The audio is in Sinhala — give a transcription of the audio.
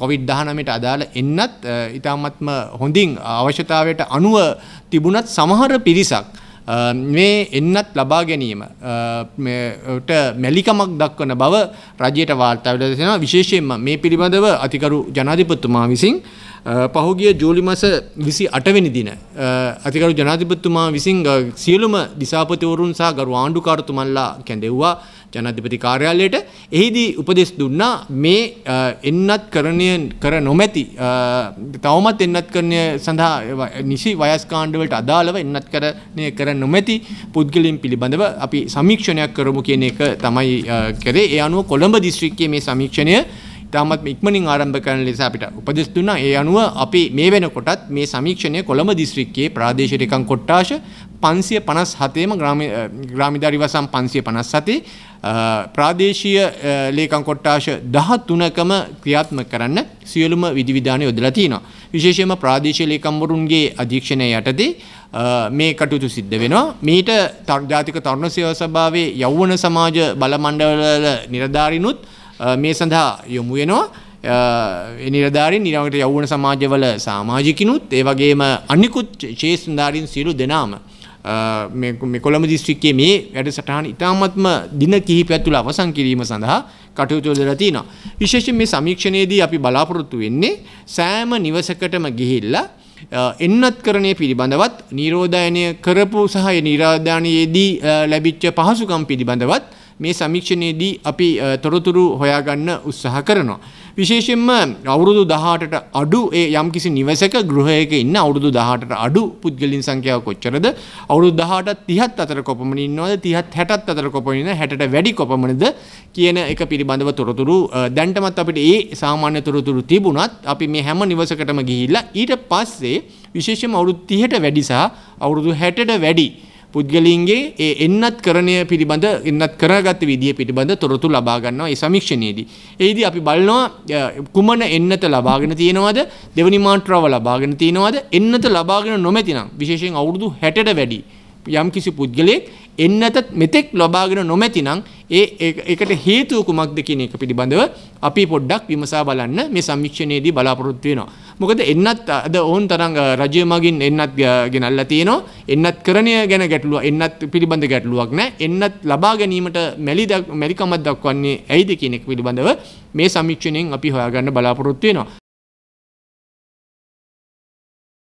කොවිඩ් දහනමට අදාළ එන්නත් ඉතාමත්ම හොඳින් අවශ්‍යතාවයට අනුව තිබුණත් සමහර පිරිසක්. මේ එන්නත් ලබා ගැනීමට මැලිකමක් දක්වන බව රජයට වාර්තාවල දෙසෙනවා විශේෂයෙන්ම මේ පිළිබඳව අතිකරු ජනාධිපතිතුමා විසින් පහුගිය ජූලි මස 28 වෙනි දින අතිකරු ජනාධිපතිතුමා විසින් සියලුම දිසාපතිවරුන් සහ ගරු ආණ්ඩුකාරතුමන්ලා කැඳෙව්වා ජනධිපති කාර්යාලයට එහිදී උපදෙස් දුන්නා මේ එන්නත් කරණය කර නොමැති තවමත් එන්නත් කරණය සඳහා නිසි වයස්කාණ්ඩවලට අදාළව එන්නත් කරණය කර නොමැති පුද්ගලින් පිළිබඳව අපි සමීක්ෂණයක් කරමු කියන එක තමයි කරේ ඒ අනුව කොළඹ දිස්ත්‍රික්කයේ මේ සමීක්ෂණය ඉතාමත් ඉක්මනින් ආරම්භ කරන ලෙස අපිට උපදෙස් දුන්නා. ඒ අනුව අපි මේ වෙනකොටත් මේ සමීක්ෂණය කොළඹ දිස්ත්‍රික්කයේ ප්‍රාදේශීය එකම් කොට්ටාශ 557ම ග්‍රාමීදාරිවසම් 557 ප්‍රාදේශීය ලේකම් කොට්ටාශ 13කම ක්‍රියාත්මක කරන්න සියලුම විධිවිධාන යොදලා තිනවා. විශේෂයෙන්ම ප්‍රාදේශීය ලේකම්වරුන්ගේ අධීක්ෂණය යටතේ මේ කටයුතු සිද්ධ වෙනවා. මීට ජාතික තරුණ සේවා සභාවේ යෞවන සමාජ බලමණ්ඩලවල නිලධාරිනුත් මේ සඳහා යොමු වෙනවා නිරධාරින් නිරවකට යවුණ සමාජවල සාමාජිකිනුත් ඒ වගේම අනිකුත් ශේෂන්ධාරීන් සියලු දෙනාම කොළඹ දිස්ත්‍රික්කයේ මේ වැඩසටහන ඉතාමත්ම දින කිහිපයක් තුළ අවසන් කිරීම සඳහා කටයුතු වල තියෙනවා. විශේෂයෙන් මේ සමීක්ෂණයේදී අපි බලාපොරොත්තු වෙන්නේ සෑම නිවසකටම ගිහිල්ලා එන්නත් කරණය පිළිබඳවත් නිරෝධායනය කරපු සහ නිරාධානයේදී ලැබිච්ච පහසුකම් පිළිබඳවත් මේ සමීක්ෂණයේදී අපි තොරතුරු හොයාගන්න උත්සාහ කරනවා. විශේෂයෙන්ම අවුරුදු 18ට අඩු ඒ යම්කිසි නිවසක ගෘහයක ඉන්න අවුරුදු 18ට අඩු පුද්ගලින් සංඛ්‍යාව කොච්චරද? අවුරුදු 18ට 30ත් අතර කොපමණ ඉන්නවද? 30ත් 60ත් අතර කොපමණ ඉන්න 60ට වැඩි කොපමණද කියන එක පිළිබඳව තොරතුරු දැන්ටමත් අපිට ඒ සාමාන්‍ය තොරතුරු තිබුණත් අපි මේ හැම නිවසකටම ගිහිල්ලා ඊට පස්සේ විශේෂයෙන්ම අවුරුදු 30ට වැඩි සහ අවුරුදු 60ට වැඩි පුද්ගලින්ගේ ඒ එන්නත් කරණය පිළිබඳ එන්නත් කරගත විදිය පිළිබඳ තොරතුරු ලබා ගන්නවා ඒ සමීක්ෂණයේදී. ඒදී අපි බලනවා කුමන එන්නත ලබාගෙන තියෙනවද දෙවනි මාත්‍රාව ලබාගෙන තියෙනවද එන්නත ලබාගෙන නොමැතිනම් විශේෂයෙන් අවුරුදු 60ට වැඩි යම් කිසි පුද්ගලයෙක් එන්නතත් මෙතෙක් ලබාගෙන නොමැතිනම් ඒ ඒකට හේතුව කුමක්ද කියන එක පිළිබඳව අපි පොඩ්ඩක් විමසා බලන්න මේ සම්වික්ෂණයේදී බලාපොරොත්තු වෙනවා. මොකද එන්නත් අද ඕන් තරම් රජය මගින් එන්නත් ගෙනල්ලා තියෙනවා. එන්නත් කරණය ගැන ගැටලුව එන්නත් පිළිබඳ ගැටලුවක් නැහැ. එන්නත් ලබා ගැනීමට මැලි මැලිකමක් දක්වන්නේ ඇයිද කියන එක පිළිබඳව මේ සම්වික්ෂණයෙන් අපි හොයාගන්න බලාපොරොත්තු වෙනවා.